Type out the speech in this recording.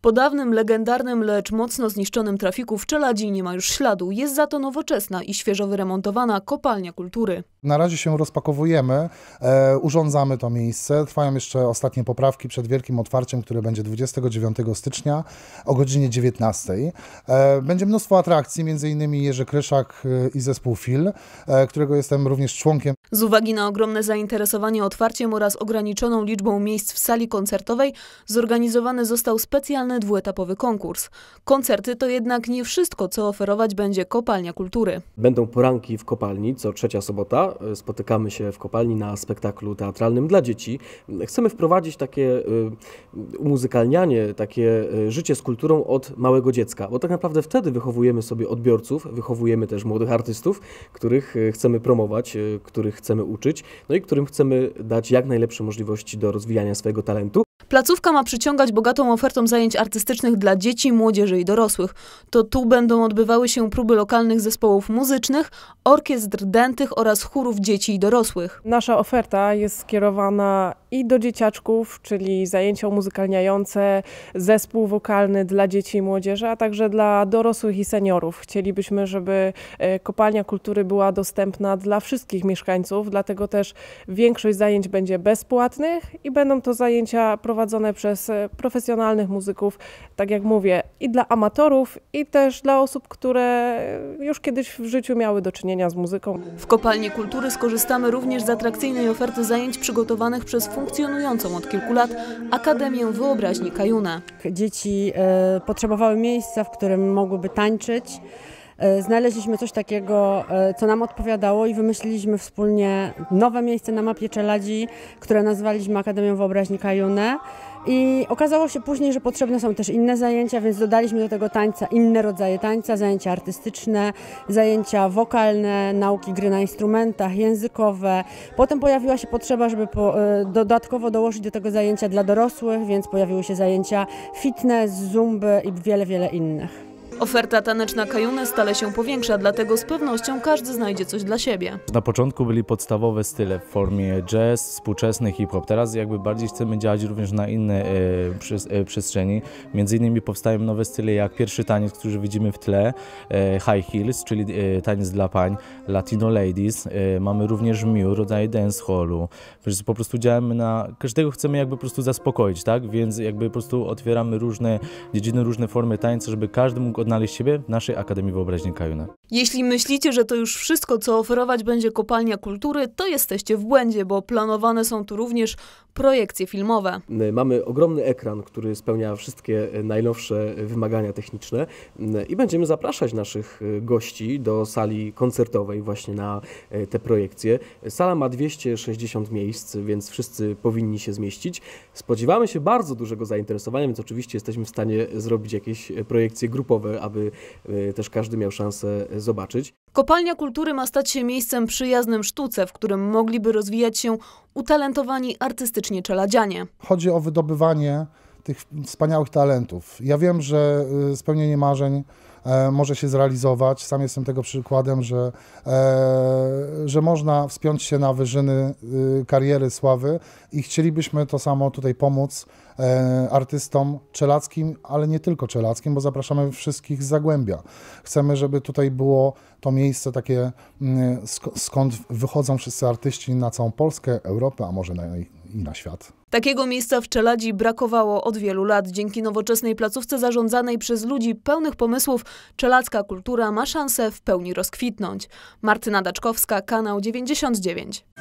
Po dawnym, legendarnym, lecz mocno zniszczonym trafiku w Czeladzi nie ma już śladu. Jest za to nowoczesna i świeżo wyremontowana kopalnia kultury. Na razie się rozpakowujemy, e, urządzamy to miejsce. Trwają jeszcze ostatnie poprawki przed wielkim otwarciem, które będzie 29 stycznia o godzinie 19. E, będzie mnóstwo atrakcji, m.in. Jerzy Kryszak e, i zespół Fil, e, którego jestem również członkiem. Z uwagi na ogromne zainteresowanie otwarciem oraz ograniczoną liczbą miejsc w sali koncertowej, zorganizowany został specjalny dwuetapowy konkurs. Koncerty to jednak nie wszystko, co oferować będzie Kopalnia Kultury. Będą poranki w kopalni, co trzecia sobota. E, spotykamy się w kopalni na spektaklu teatralnym dla dzieci. Chcemy wprowadzić takie e, umuzykalnianie, takie e, życie z kulturą od małego dziecka, bo tak naprawdę wtedy wychowujemy sobie odbiorców, wychowujemy też młodych artystów, których chcemy promować, których chcemy uczyć, no i którym chcemy dać jak najlepsze możliwości do rozwijania swojego talentu. Placówka ma przyciągać bogatą ofertą zajęć artystycznych dla dzieci, młodzieży i dorosłych. To tu będą odbywały się próby lokalnych zespołów muzycznych, orkiestr dętych oraz chórów dzieci i dorosłych. Nasza oferta jest skierowana i do dzieciaczków, czyli zajęcia umuzykalniające, zespół wokalny dla dzieci i młodzieży, a także dla dorosłych i seniorów. Chcielibyśmy, żeby e, kopalnia kultury była dostępna dla wszystkich mieszkańców, dlatego też większość zajęć będzie bezpłatnych i będą to zajęcia prowadzone przez e, profesjonalnych muzyków, tak jak mówię, i dla amatorów, i też dla osób, które e, już kiedyś w życiu miały do czynienia z muzyką. W kopalni kultury skorzystamy również z atrakcyjnej oferty zajęć przygotowanych przez funkcjonującą od kilku lat Akademię Wyobraźni Kajuna. Dzieci e, potrzebowały miejsca, w którym mogłyby tańczyć E, znaleźliśmy coś takiego, e, co nam odpowiadało i wymyśliliśmy wspólnie nowe miejsce na mapie Czeladzi, które nazwaliśmy Akademią Wyobraźni Kajunę. I okazało się później, że potrzebne są też inne zajęcia, więc dodaliśmy do tego tańca inne rodzaje tańca, zajęcia artystyczne, zajęcia wokalne, nauki gry na instrumentach, językowe. Potem pojawiła się potrzeba, żeby po, e, dodatkowo dołożyć do tego zajęcia dla dorosłych, więc pojawiły się zajęcia fitness, zumby i wiele, wiele innych. Oferta taneczna Kajuny stale się powiększa, dlatego z pewnością każdy znajdzie coś dla siebie. Na początku byli podstawowe style w formie jazz, współczesny hip-hop. Teraz jakby bardziej chcemy działać również na inne y, e, przy, e, przestrzeni. Między innymi powstają nowe style jak pierwszy taniec, który widzimy w tle, e, high heels, czyli taniec dla pań, latino ladies. mamy również miu, rodzaj dancehallu. Po prostu działamy na... Każdego chcemy jakby po prostu zaspokoić, tak? Więc jakby po prostu otwieramy różne dziedziny, różne formy tańca, żeby każdy mógł odnaleźć siebie w naszej Akademii Wyobraźni Kajuna. Jeśli myślicie, że to już wszystko, co oferować będzie Kopalnia Kultury, to jesteście w błędzie, bo planowane są tu również projekcje filmowe. Mamy ogromny ekran, który spełnia wszystkie e, najnowsze e, wymagania techniczne i będziemy zapraszać naszych e, gości do sali koncertowej właśnie na te projekcje. Sala ma 260 miejsc, więc wszyscy powinni się zmieścić. Spodziewamy się bardzo dużego zainteresowania, więc oczywiście jesteśmy w stanie zrobić jakieś projekcje grupowe aby e, też każdy miał szansę e, zobaczyć. Kopalnia Kultury ma stać się miejscem przyjaznym sztuce, w którym mogliby rozwijać się utalentowani artystycznie czeladzianie. Chodzi o wydobywanie tych wspaniałych talentów. Ja wiem, że y, spełnienie marzeń e, może się zrealizować. Sam jestem tego przykładem, że, e, że można wspiąć się na wyżyny y, kariery sławy i chcielibyśmy to samo tutaj pomóc e, artystom czelackim, ale nie tylko czelackim, bo zapraszamy wszystkich z Zagłębia. Chcemy, żeby tutaj było to miejsce takie, mm, skąd wychodzą wszyscy artyści na całą Polskę, Europę, a może na, i na świat. Takiego miejsca w Czeladzi brakowało od wielu lat. Dzięki nowoczesnej placówce zarządzanej przez ludzi pełnych pomysłów, czelacka kultura ma szansę w pełni rozkwitnąć. Martyna Daczkowska, kanał 99.